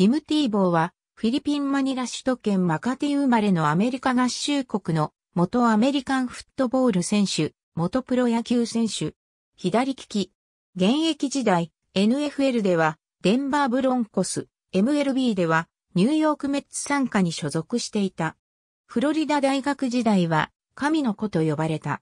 ティム・ティーボーは、フィリピン・マニラ首都圏マカティ生まれのアメリカ合衆国の元アメリカンフットボール選手、元プロ野球選手、左利き。現役時代、NFL では、デンバーブロンコス、MLB では、ニューヨークメッツ参加に所属していた。フロリダ大学時代は、神の子と呼ばれた。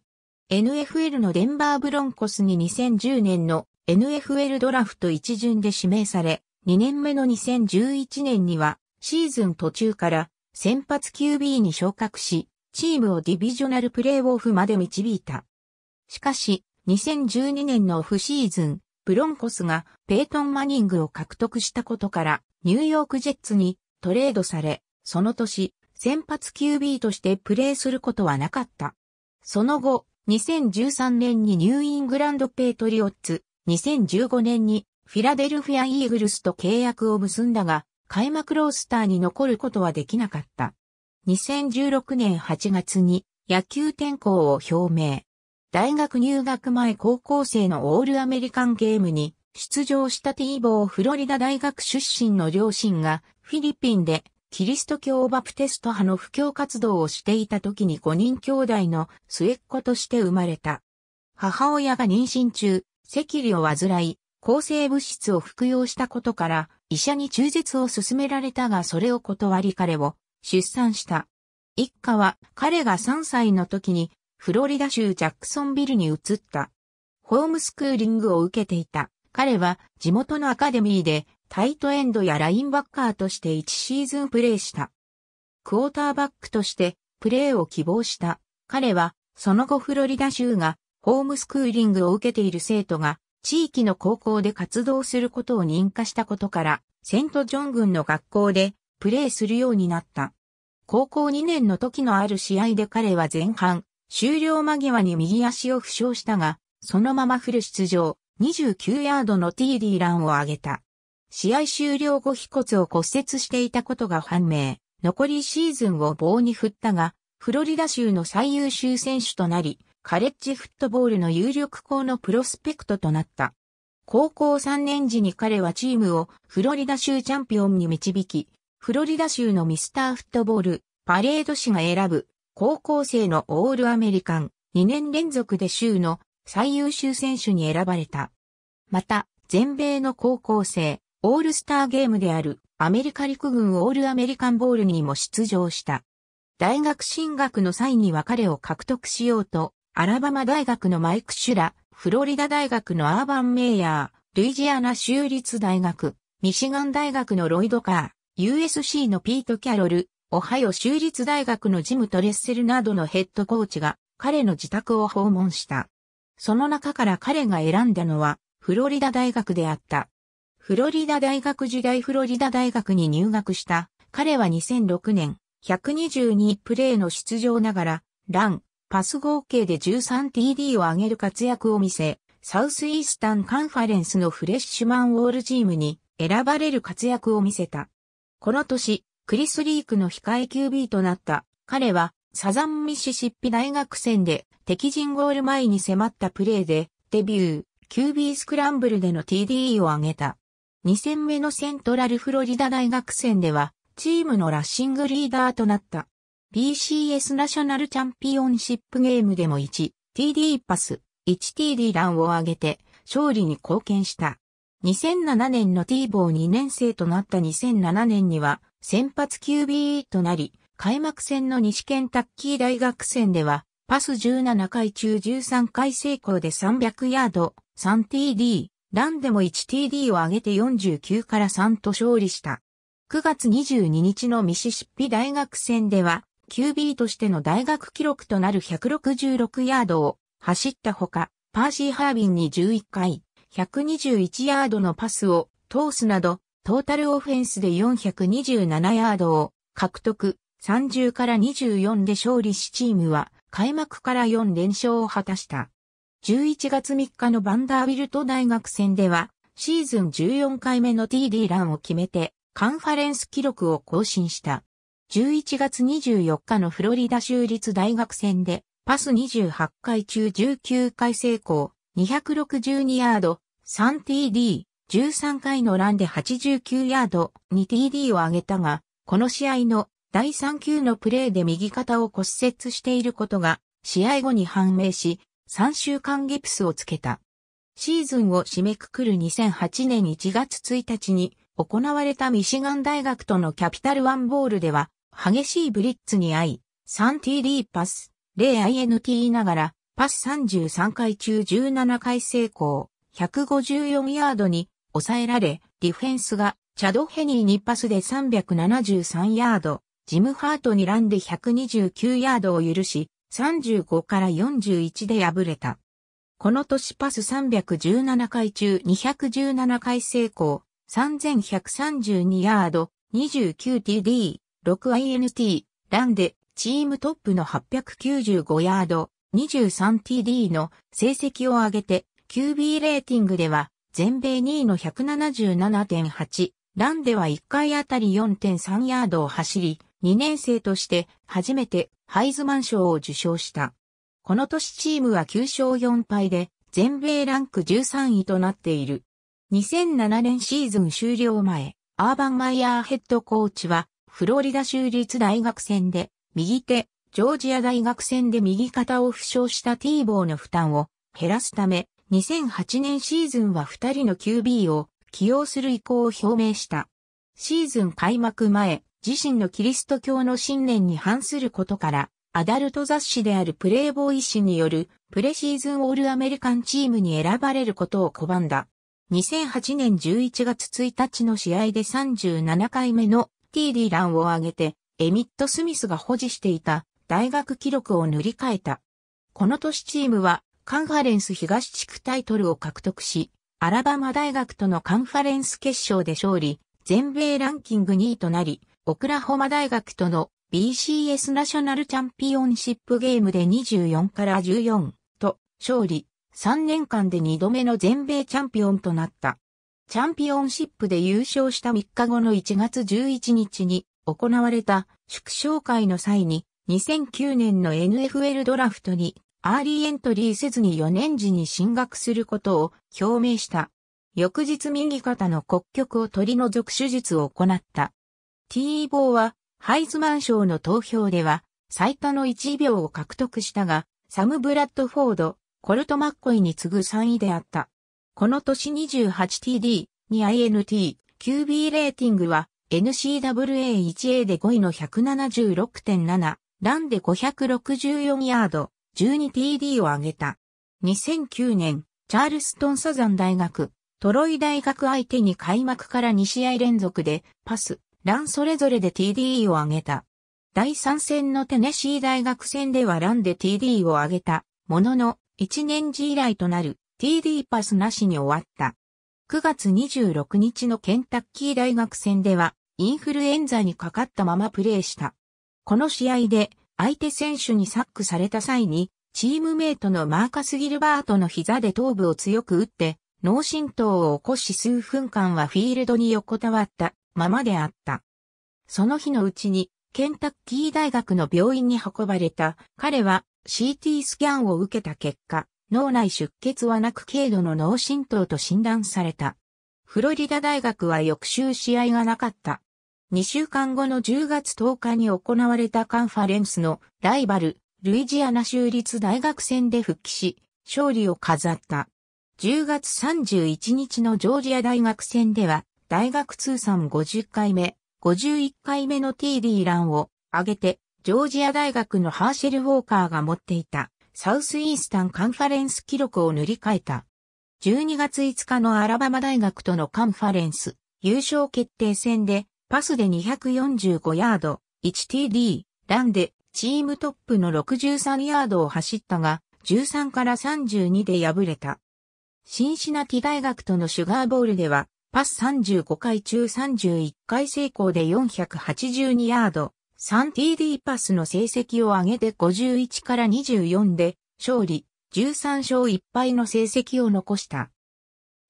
NFL のデンバーブロンコスに2010年の NFL ドラフト一巡で指名され、2年目の2011年にはシーズン途中から先発 QB に昇格し、チームをディビジョナルプレイオフまで導いた。しかし、2012年のオフシーズン、ブロンコスがペイトン・マニングを獲得したことからニューヨークジェッツにトレードされ、その年、先発 QB としてプレーすることはなかった。その後、2013年にニューイングランドペイトリオッツ、2015年にフィラデルフィア・イーグルスと契約を結んだが、開幕ロースターに残ることはできなかった。2016年8月に野球転向を表明。大学入学前高校生のオールアメリカンゲームに出場したティーボーフロリダ大学出身の両親がフィリピンでキリスト教バプテスト派の布教活動をしていた時に5人兄弟の末っ子として生まれた。母親が妊娠中、赤痢を患い、抗生物質を服用したことから、医者に中絶を勧められたがそれを断り彼を出産した。一家は彼が3歳の時にフロリダ州ジャクソンビルに移った。ホームスクーリングを受けていた。彼は地元のアカデミーでタイトエンドやラインバッカーとして1シーズンプレーした。クォーターバックとしてプレーを希望した。彼はその後フロリダ州がホームスクーリングを受けている生徒が地域の高校で活動することを認可したことから、セントジョン軍の学校でプレーするようになった。高校2年の時のある試合で彼は前半、終了間際に右足を負傷したが、そのままフル出場、29ヤードの TD ランを上げた。試合終了後飛骨を骨折していたことが判明。残りシーズンを棒に振ったが、フロリダ州の最優秀選手となり、カレッジフットボールの有力校のプロスペクトとなった。高校3年時に彼はチームをフロリダ州チャンピオンに導き、フロリダ州のミスターフットボール、パレード氏が選ぶ、高校生のオールアメリカン、2年連続で州の最優秀選手に選ばれた。また、全米の高校生、オールスターゲームであるアメリカ陸軍オールアメリカンボールにも出場した。大学進学の際には彼を獲得しようと、アラバマ大学のマイク・シュラ、フロリダ大学のアーバン・メイヤー、ルイジアナ州立大学、ミシガン大学のロイド・カー、USC のピート・キャロル、オハイオ州立大学のジム・トレッセルなどのヘッドコーチが彼の自宅を訪問した。その中から彼が選んだのはフロリダ大学であった。フロリダ大学時代フロリダ大学に入学した彼は2006年122プレーの出場ながらラン、パス合計で 13TD を上げる活躍を見せ、サウスイースタンカンファレンスのフレッシュマンウォールチームに選ばれる活躍を見せた。この年、クリス・リークの控え QB となった彼はサザンミシシッピ大学戦で敵陣ゴール前に迫ったプレーでデビュー、QB スクランブルでの t d を上げた。2戦目のセントラルフロリダ大学戦ではチームのラッシングリーダーとなった。BCS ナショナルチャンピオンシップゲームでも 1TD パス、1TD ランを挙げて勝利に貢献した。2007年の T ボー2年生となった2007年には先発 QBE となり、開幕戦の西ケンタッキー大学戦ではパス17回中13回成功で300ヤード、3TD、ランでも 1TD を上げて49から3と勝利した。9月22日のミシシッピ大学戦では、QB としての大学記録となる166ヤードを走ったほか、パーシー・ハービンに11回、121ヤードのパスを通すなど、トータルオフェンスで427ヤードを獲得、30から24で勝利しチームは開幕から4連勝を果たした。11月3日のバンダービルト大学戦では、シーズン14回目の TD ランを決めて、カンファレンス記録を更新した。11月24日のフロリダ州立大学戦で、パス28回中19回成功、262ヤード、3TD、13回のランで89ヤード、2TD を上げたが、この試合の第3球のプレーで右肩を骨折していることが、試合後に判明し、3週間ギプスをつけた。シーズンを締めくくる2008年1月1日に行われたミシガン大学とのキャピタルワンボールでは激しいブリッツに遭い、3TD パス、0INT ながら、パス33回中17回成功、154ヤードに抑えられ、ディフェンスがチャド・ヘニーにパスで373ヤード、ジム・ハートにランで129ヤードを許し、35から41で敗れた。この年パス317回中217回成功、3132ヤード、29TD、6INT、ランで、チームトップの895ヤード、23TD の成績を上げて、QB レーティングでは、全米2位の177.8、ランでは1回あたり4.3ヤードを走り、2年生として初めてハイズマン賞を受賞した。この年チームは9勝4敗で全米ランク13位となっている。2007年シーズン終了前、アーバン・マイヤーヘッドコーチはフロリダ州立大学戦で右手、ジョージア大学戦で右肩を負傷したティーボーの負担を減らすため、2008年シーズンは2人の QB を起用する意向を表明した。シーズン開幕前、自身のキリスト教の信念に反することから、アダルト雑誌であるプレイボーイ誌によるプレシーズンオールアメリカンチームに選ばれることを拒んだ。2008年11月1日の試合で37回目の TD ンを挙げて、エミット・スミスが保持していた大学記録を塗り替えた。この年チームはカンファレンス東地区タイトルを獲得し、アラバマ大学とのカンファレンス決勝で勝利、全米ランキング2位となり、オクラホマ大学との BCS ナショナルチャンピオンシップゲームで24から14と勝利、3年間で2度目の全米チャンピオンとなった。チャンピオンシップで優勝した3日後の1月11日に行われた祝勝会の際に2009年の NFL ドラフトにアーリーエントリーせずに4年時に進学することを表明した。翌日右肩の骨局を取り除く手術を行った。T ボーはハイズマン賞の投票では最多の1秒を獲得したが、サム・ブラッドフォード、コルト・マッコイに次ぐ3位であった。この年 28TD、2INT、QB レーティングは n c w a 1 a で5位の176.7、ランで564ヤード、12TD を上げた。2009年、チャールストンサザン大学、トロイ大学相手に開幕から2試合連続で、パス、ランそれぞれで TD を上げた。第3戦のテネシー大学戦ではランで TD を上げた、ものの、1年時以来となる TD パスなしに終わった。9月26日のケンタッキー大学戦では、インフルエンザにかかったままプレーした。この試合で、相手選手にサックされた際に、チームメイトのマーカス・ギルバートの膝で頭部を強く打って、脳震盪を起こし数分間はフィールドに横たわったままであった。その日のうちに、ケンタッキー大学の病院に運ばれた彼は CT スキャンを受けた結果、脳内出血はなく軽度の脳震盪と診断された。フロリダ大学は翌週試合がなかった。2週間後の10月10日に行われたカンファレンスのライバル、ルイジアナ州立大学戦で復帰し、勝利を飾った。10月31日のジョージア大学戦では、大学通算50回目、51回目の TD ランを上げて、ジョージア大学のハーシェル・ウォーカーが持っていた。サウスイースタンカンファレンス記録を塗り替えた。12月5日のアラバマ大学とのカンファレンス優勝決定戦でパスで245ヤード 1TD ランでチームトップの63ヤードを走ったが13から32で敗れた。シンシナティ大学とのシュガーボールではパス35回中31回成功で482ヤード 3TD パスの成績を上げて51から24で勝利、13勝1敗の成績を残した。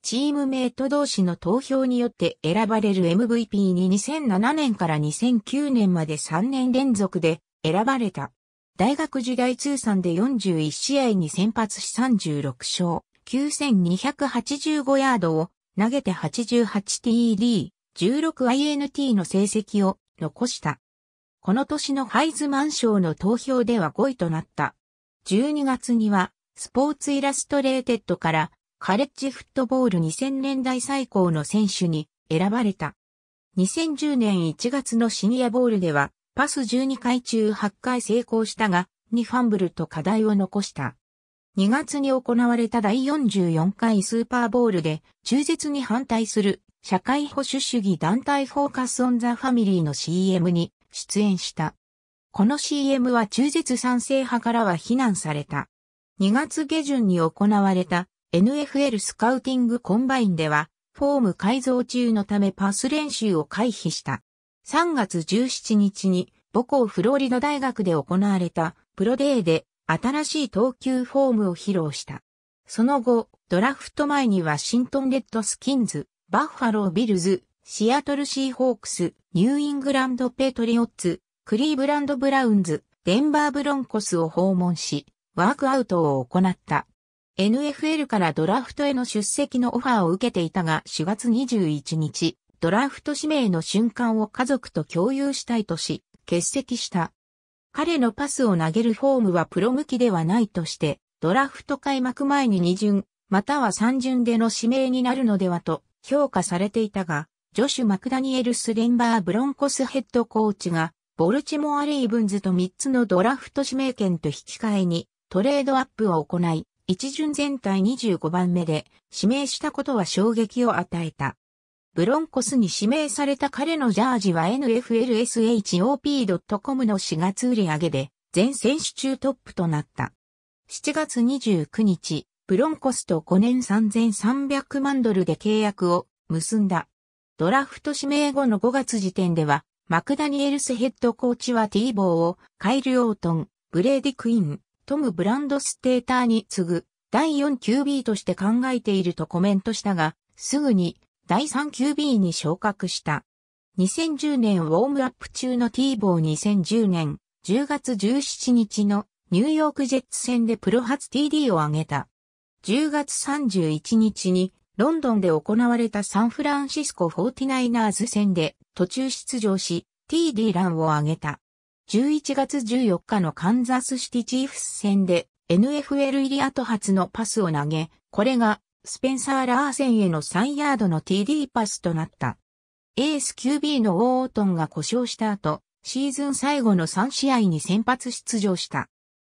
チームメイト同士の投票によって選ばれる MVP に2007年から2009年まで3年連続で選ばれた。大学時代通算で41試合に先発し36勝、9285ヤードを投げて 88TD、16INT の成績を残した。この年のハイズマン賞の投票では5位となった。12月には、スポーツイラストレーテッドから、カレッジフットボール2000年代最高の選手に選ばれた。2010年1月のシニアボールでは、パス12回中8回成功したが、2ファンブルと課題を残した。2月に行われた第44回スーパーボールで、中絶に反対する社会保守主義団体フォーカスオンザファミリーの CM に出演した。この CM は中絶賛成派からは非難された。2月下旬に行われた NFL スカウティングコンバインでは、フォーム改造中のためパス練習を回避した。3月17日に母校フロリダ大学で行われたプロデーで新しい投球フォームを披露した。その後、ドラフト前にはシントンレッドスキンズ、バッファロービルズ、シアトルシーホークス、ニューイングランドペトリオッツ、クリーブランドブラウンズ、デンバーブロンコスを訪問し、ワークアウトを行った。NFL からドラフトへの出席のオファーを受けていたが4月21日、ドラフト指名の瞬間を家族と共有したいとし、欠席した。彼のパスを投げるフォームはプロ向きではないとして、ドラフト開幕前に2巡、または3巡での指名になるのではと評価されていたが、ジョシュ・マクダニエルス・レンバー・ブロンコスヘッドコーチが、ボルチモア・レイブンズと3つのドラフト指名権と引き換えに、トレードアップを行い、一巡全体25番目で指名したことは衝撃を与えた。ブロンコスに指名された彼のジャージは NFLSHOP.com の4月売り上げで全選手中トップとなった。7月29日、ブロンコスと5年3300万ドルで契約を結んだ。ドラフト指名後の5月時点では、マクダニエルスヘッドコーチはティーボーを、カイル・オートン、ブレーディ・クイーン、トム・ブランド・ステーターに次ぐ、第 4QB として考えているとコメントしたが、すぐに、第 3QB に昇格した。2010年ウォームアップ中のティーボー2010年10月17日のニューヨークジェッツ戦でプロ初 TD を挙げた。10月31日にロンドンで行われたサンフランシスコ 49ers 戦で途中出場し、TD ランを挙げた。11月14日のカンザスシティチーフス戦で NFL 入り後初のパスを投げ、これがスペンサー・ラーセンへの3ヤードの TD パスとなった。エース QB のオートンが故障した後、シーズン最後の3試合に先発出場した。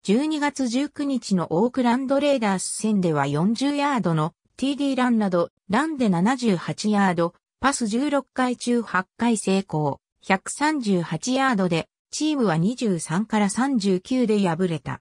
12月19日のオークランドレーダース戦では40ヤードの TD ランなど、ランで78ヤード、パス16回中8回成功、138ヤードで、チームは23から39で敗れた。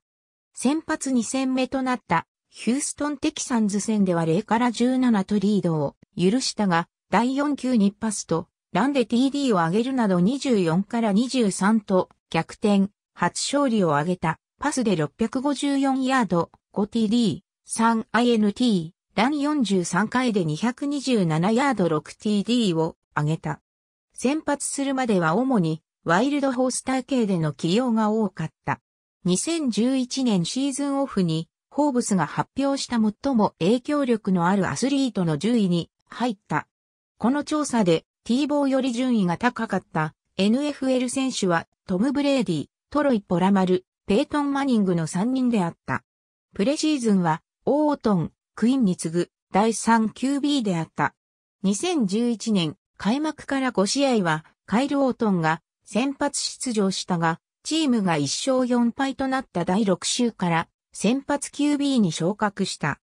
先発2戦目となったヒューストンテキサンズ戦では0から17とリードを許したが、第4球にパスと、ランで TD を上げるなど24から23と逆転、初勝利を挙げた、パスで654ヤード、5TD、3INT、ラン43回で227ヤード 6TD を上げた。先発するまでは主にワイルドホースター系での起用が多かった。2011年シーズンオフにホーブスが発表した最も影響力のあるアスリートの10位に入った。この調査で T ーより順位が高かった NFL 選手はトム・ブレーディ、トロイ・ポラマル、ペイトン・マニングの3人であった。プレシーズンはオートン、クイーンに次ぐ第 3QB であった。2011年、開幕から5試合は、カイル・オートンが先発出場したが、チームが1勝4敗となった第6週から先発 QB に昇格した。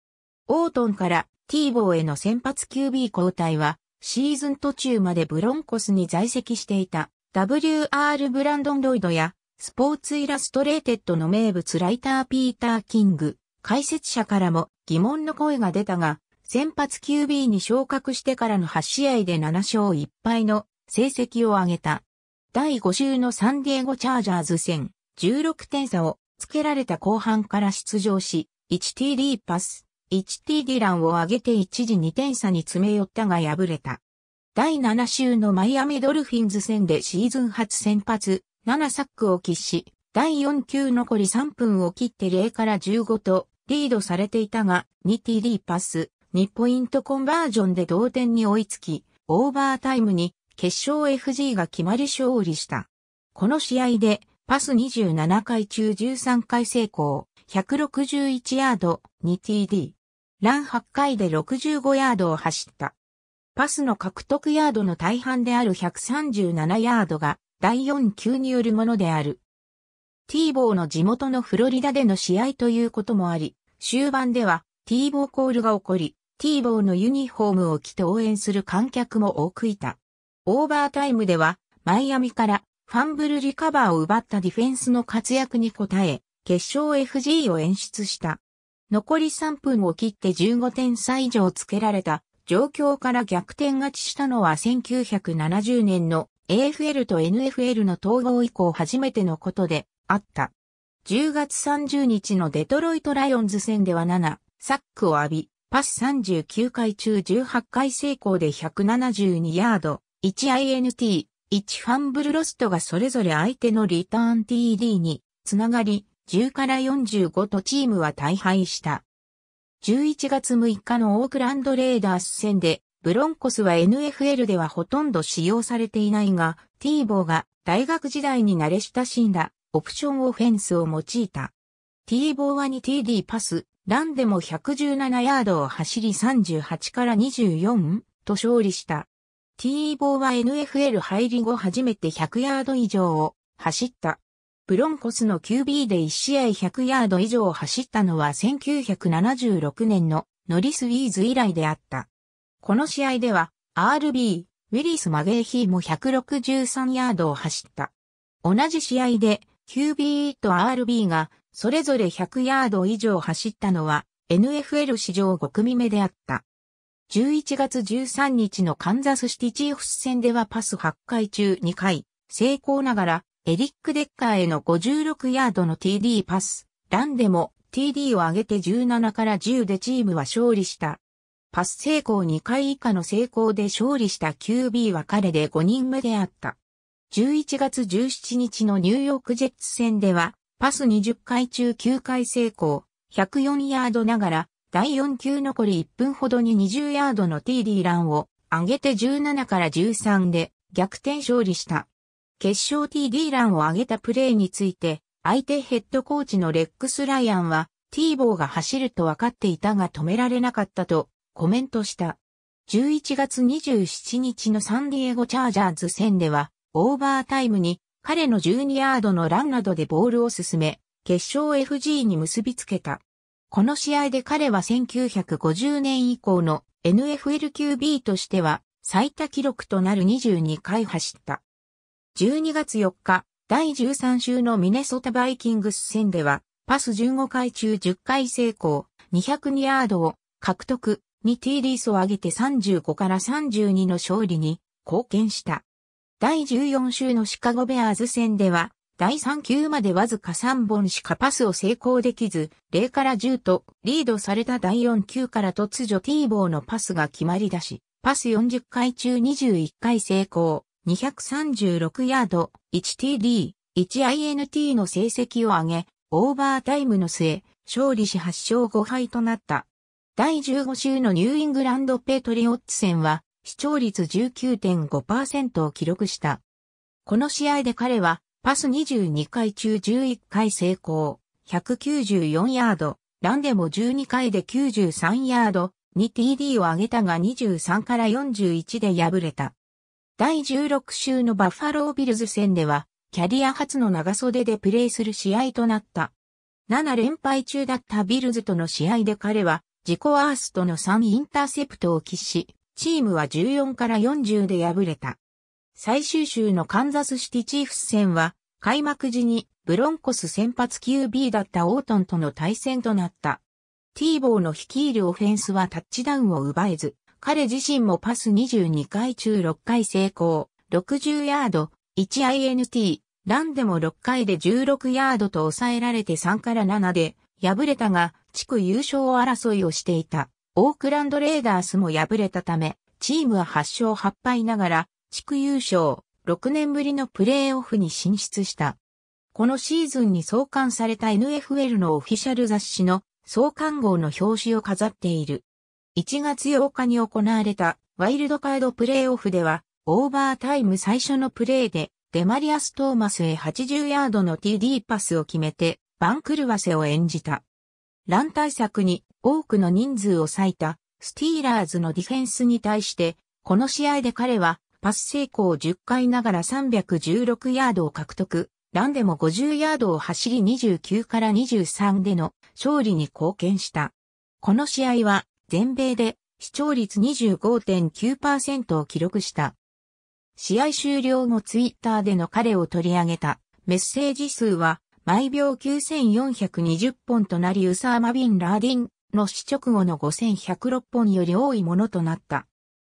オートンからティーボーへの先発 QB 交代は、シーズン途中までブロンコスに在籍していた WR ブランドン・ロイドやスポーツイラストレーテッドの名物ライターピーター・キング、解説者からも疑問の声が出たが、先発 QB に昇格してからの8試合で7勝1敗の成績を挙げた。第5週のサンディエゴチャージャーズ戦、16点差をつけられた後半から出場し、1TD パス、1TD ランを上げて一時2点差に詰め寄ったが敗れた。第7週のマイアミドルフィンズ戦でシーズン初先発、7サックを喫し、第4球残り3分を切って0から15とリードされていたが、2TD パス、2ポイントコンバージョンで同点に追いつき、オーバータイムに決勝 FG が決まり勝利した。この試合で、パス27回中13回成功、161ヤード、2TD。ラン8回で65ヤードを走った。パスの獲得ヤードの大半である137ヤードが第4級によるものである。T ボーの地元のフロリダでの試合ということもあり、終盤では、ティーボーコールが起こり、ティーボーのユニフォームを着て応援する観客も多くいた。オーバータイムでは、マイアミからファンブルリカバーを奪ったディフェンスの活躍に応え、決勝 FG を演出した。残り3分を切って15点差以上つけられた状況から逆転勝ちしたのは1970年の AFL と NFL の統合以降初めてのことであった。10月30日のデトロイトライオンズ戦では7、サックを浴び、パス39回中18回成功で172ヤード、1INT、1ファンブルロストがそれぞれ相手のリターン TD につながり、10から45とチームは大敗した。11月6日のオークランドレーダース戦で、ブロンコスは NFL ではほとんど使用されていないが、ティーボーが大学時代に慣れ親しんだオプションオフェンスを用いた。T ボーはに TD パス、ランでも117ヤードを走り38から24と勝利した。T ボーは NFL 入り後初めて100ヤード以上を走った。ブロンコスの QB で1試合100ヤード以上を走ったのは1976年のノリス・ウィーズ以来であった。この試合では RB、ウィリス・マゲーヒーも163ヤードを走った。同じ試合で q b と RB がそれぞれ100ヤード以上走ったのは NFL 史上5組目であった。11月13日のカンザスシティチーフス戦ではパス8回中2回、成功ながらエリック・デッカーへの56ヤードの TD パス、ランでも TD を上げて17から10でチームは勝利した。パス成功2回以下の成功で勝利した QB は彼で5人目であった。11月17日のニューヨークジェッツ戦では、パス20回中9回成功、104ヤードながら、第4球残り1分ほどに20ヤードの TD ランを上げて17から13で逆転勝利した。決勝 TD ランを上げたプレーについて、相手ヘッドコーチのレックス・ライアンは、T ボーが走ると分かっていたが止められなかったとコメントした。11月27日のサンディエゴチャージャーズ戦では、オーバータイムに彼の12ヤードのランなどでボールを進め、決勝 FG に結びつけた。この試合で彼は1950年以降の NFLQB としては最多記録となる22回走った。12月4日、第13週のミネソタバイキングス戦では、パス15回中10回成功、202ヤードを獲得に TDs を上げて35から32の勝利に貢献した。第14週のシカゴベアーズ戦では、第3球までわずか3本しかパスを成功できず、0から10とリードされた第4球から突如ティーボーのパスが決まり出し、パス40回中21回成功、236ヤード、1TD、1INT の成績を上げ、オーバータイムの末、勝利し8勝5敗となった。第15週のニューイングランドペトリオッツ戦は、視聴率19.5%を記録した。この試合で彼は、パス22回中11回成功、194ヤード、ランでも12回で93ヤード、2TD を上げたが23から41で敗れた。第16週のバッファロービルズ戦では、キャリア初の長袖でプレーする試合となった。7連敗中だったビルズとの試合で彼は、自己アーストの3インターセプトを喫し、チームは14から40で敗れた。最終週のカンザスシティチーフス戦は、開幕時にブロンコス先発 QB だったオートンとの対戦となった。ティーボーの率いるオフェンスはタッチダウンを奪えず、彼自身もパス22回中6回成功、60ヤード、1INT、ランでも6回で16ヤードと抑えられて3から7で敗れたが、地区優勝争いをしていた。オークランドレーダースも敗れたため、チームは8勝8敗ながら、地区優勝、6年ぶりのプレーオフに進出した。このシーズンに創刊された NFL のオフィシャル雑誌の創刊号の表紙を飾っている。1月8日に行われたワイルドカードプレーオフでは、オーバータイム最初のプレーで、デマリアス・トーマスへ80ヤードの TD パスを決めて、番狂わせを演じた。乱対策に多くの人数を割いたスティーラーズのディフェンスに対して、この試合で彼はパス成功10回ながら316ヤードを獲得、ランでも50ヤードを走り29から23での勝利に貢献した。この試合は全米で視聴率25.9%を記録した。試合終了後ツイッターでの彼を取り上げたメッセージ数は毎秒9420本となりウサーマ・ビン・ラーディンの死直後の5106本より多いものとなった。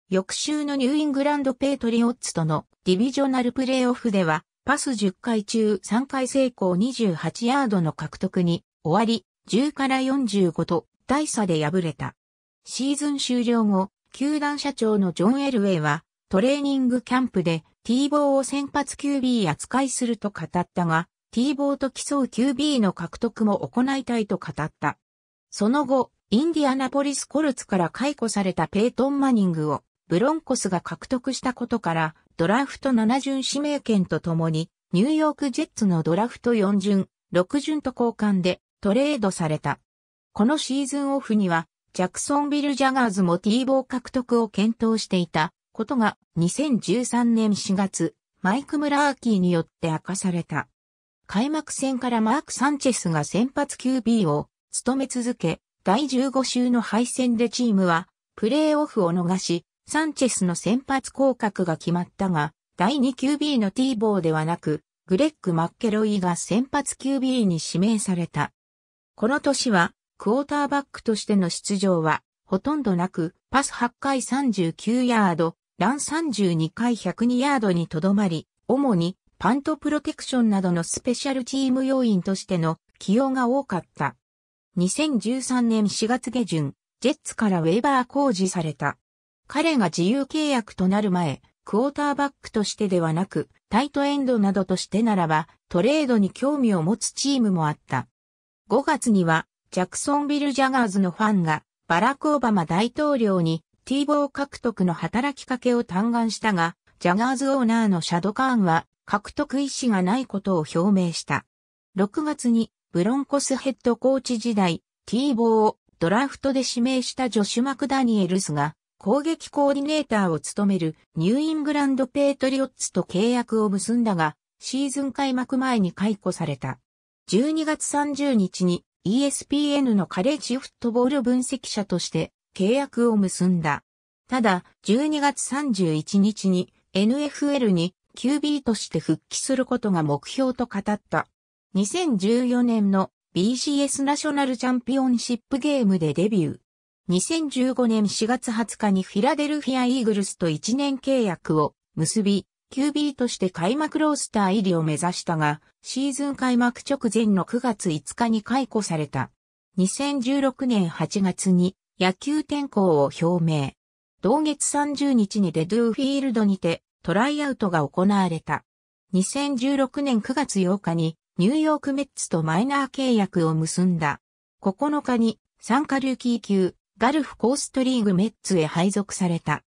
翌週のニューイングランドペイトリオッツとのディビジョナルプレイオフでは、パス10回中3回成功28ヤードの獲得に終わり、10から45と大差で敗れた。シーズン終了後、球団社長のジョン・エルウェイは、トレーニングキャンプで T ボーを先発 QB 扱いすると語ったが、T ボーと競う QB の獲得も行いたいと語った。その後、インディアナポリスコルツから解雇されたペイトン・マニングをブロンコスが獲得したことから、ドラフト7巡指名権とともに、ニューヨークジェッツのドラフト4巡、6巡と交換でトレードされた。このシーズンオフには、ジャクソンビル・ジャガーズも T ボー獲得を検討していたことが2013年4月、マイク・ムラーキーによって明かされた。開幕戦からマーク・サンチェスが先発 QB を務め続け、第15週の敗戦でチームは、プレーオフを逃し、サンチェスの先発降格が決まったが、第 2QB のティーボーではなく、グレッグ・マッケロイが先発 QB に指名された。この年は、クォーターバックとしての出場は、ほとんどなく、パス8回39ヤード、ラン32回102ヤードにとどまり、主にパントプロテクションなどのスペシャルチーム要員としての起用が多かった。2013年4月下旬、ジェッツからウェーバー工事された。彼が自由契約となる前、クォーターバックとしてではなく、タイトエンドなどとしてならば、トレードに興味を持つチームもあった。5月には、ジャクソンビル・ジャガーズのファンが、バラク・オバマ大統領に、ティーボー獲得の働きかけを嘆願したが、ジャガーズオーナーのシャドカーンは、獲得意思がないことを表明した。6月にブロンコスヘッドコーチ時代、ティーボーをドラフトで指名したジョシュ・マクダニエルスが攻撃コーディネーターを務めるニューイングランド・ペートリオッツと契約を結んだが、シーズン開幕前に解雇された。12月30日に ESPN のカレッジフットボール分析者として契約を結んだ。ただ、12月31日に NFL に QB として復帰することが目標と語った。2014年の BCS ナショナルチャンピオンシップゲームでデビュー。2015年4月20日にフィラデルフィア・イーグルスと1年契約を結び、QB として開幕ロースター入りを目指したが、シーズン開幕直前の9月5日に解雇された。2016年8月に野球転向を表明。同月30日にデドゥーフィールドにてトライアウトが行われた。2016年9月8日にニューヨークメッツとマイナー契約を結んだ。9日に、参加ルーキー級、ガルフコーストリーグメッツへ配属された。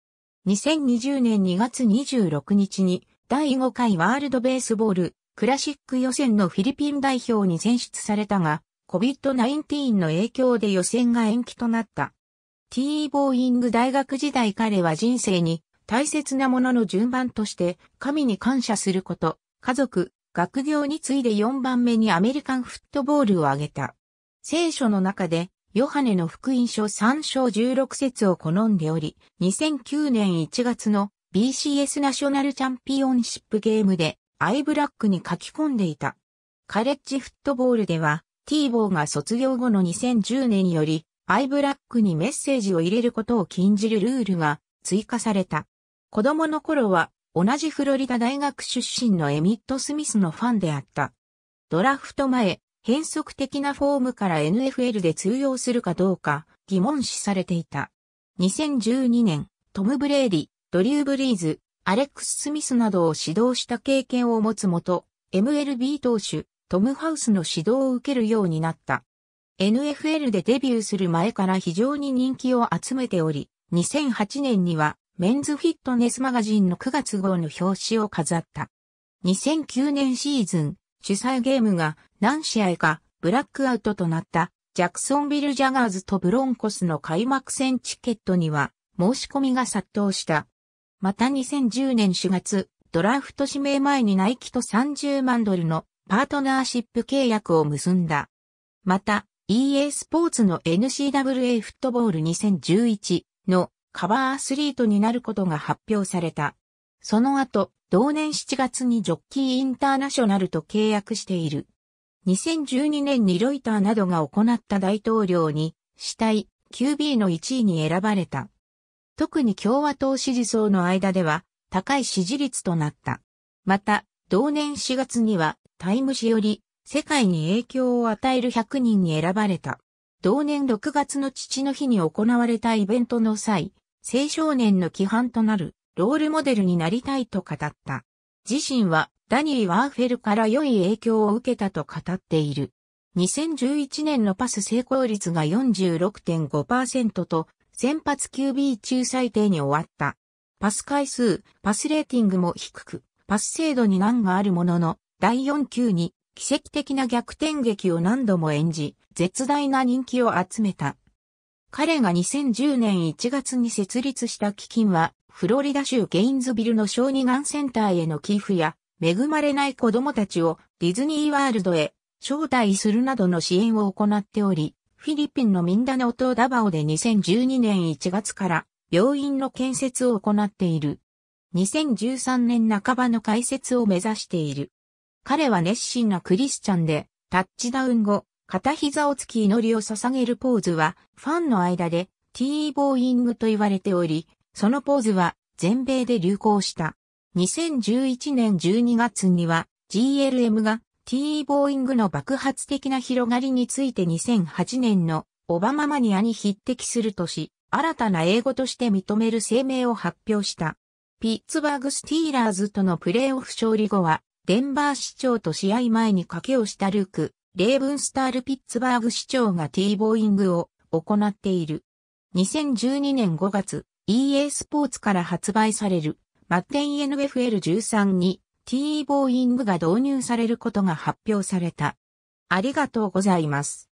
2020年2月26日に、第5回ワールドベースボール、クラシック予選のフィリピン代表に選出されたが、COVID-19 の影響で予選が延期となった。T ボーイング大学時代彼は人生に大切なものの順番として神に感謝すること、家族、学業に次いで4番目にアメリカンフットボールを挙げた。聖書の中で、ヨハネの福音書3章16節を好んでおり、2009年1月の BCS ナショナルチャンピオンシップゲームで、アイブラックに書き込んでいた。カレッジフットボールでは、ティーボーが卒業後の2010年より、アイブラックにメッセージを入れることを禁じるルールが追加された。子供の頃は同じフロリダ大学出身のエミット・スミスのファンであった。ドラフト前、変則的なフォームから NFL で通用するかどうか疑問視されていた。2012年、トム・ブレイリ、ドリュー・ブリーズ、アレックス・スミスなどを指導した経験を持つもと、MLB 投手、トム・ハウスの指導を受けるようになった。NFL でデビューする前から非常に人気を集めており、2008年にはメンズフィットネスマガジンの9月号の表紙を飾った。2009年シーズン、主催ゲームが何試合かブラックアウトとなったジャクソンビル・ジャガーズとブロンコスの開幕戦チケットには申し込みが殺到した。また2010年4月、ドラフト指名前にナイキと30万ドルのパートナーシップ契約を結んだ。また、EA スポーツの n c w a フットボール2011のカバーアスリートになることが発表された。その後、同年7月にジョッキーインターナショナルと契約している。2012年にロイターなどが行った大統領に、死体 QB の1位に選ばれた。特に共和党支持層の間では、高い支持率となった。また、同年4月には、タイム誌より、世界に影響を与える100人に選ばれた。同年6月の父の日に行われたイベントの際、青少年の規範となるロールモデルになりたいと語った。自身はダニー・ワーフェルから良い影響を受けたと語っている。2011年のパス成功率が46.5%と、先発 QB 中最低に終わった。パス回数、パスレーティングも低く、パス精度に難があるものの、第4級に奇跡的な逆転劇を何度も演じ、絶大な人気を集めた。彼が2010年1月に設立した基金は、フロリダ州ゲインズビルの小児がんセンターへの寄付や、恵まれない子供たちをディズニーワールドへ招待するなどの支援を行っており、フィリピンのミンダネオ島ダバオで2012年1月から病院の建設を行っている。2013年半ばの開設を目指している。彼は熱心なクリスチャンで、タッチダウン後、片膝をつき祈りを捧げるポーズは、ファンの間で、ティーボーイングと言われており、そのポーズは、全米で流行した。2011年12月には、GLM が、ティーボーイングの爆発的な広がりについて2008年の、オバママニアに匹敵するとし、新たな英語として認める声明を発表した。ピッツバーグスティーラーズとのプレーオフ勝利後は、デンバー市長と試合前に賭けをしたルーク、レーブンスタールピッツバーグ市長がティーボーイングを行っている。2012年5月、EA スポーツから発売される、マッテン NFL13 に、ティーボーイングが導入されることが発表された。ありがとうございます。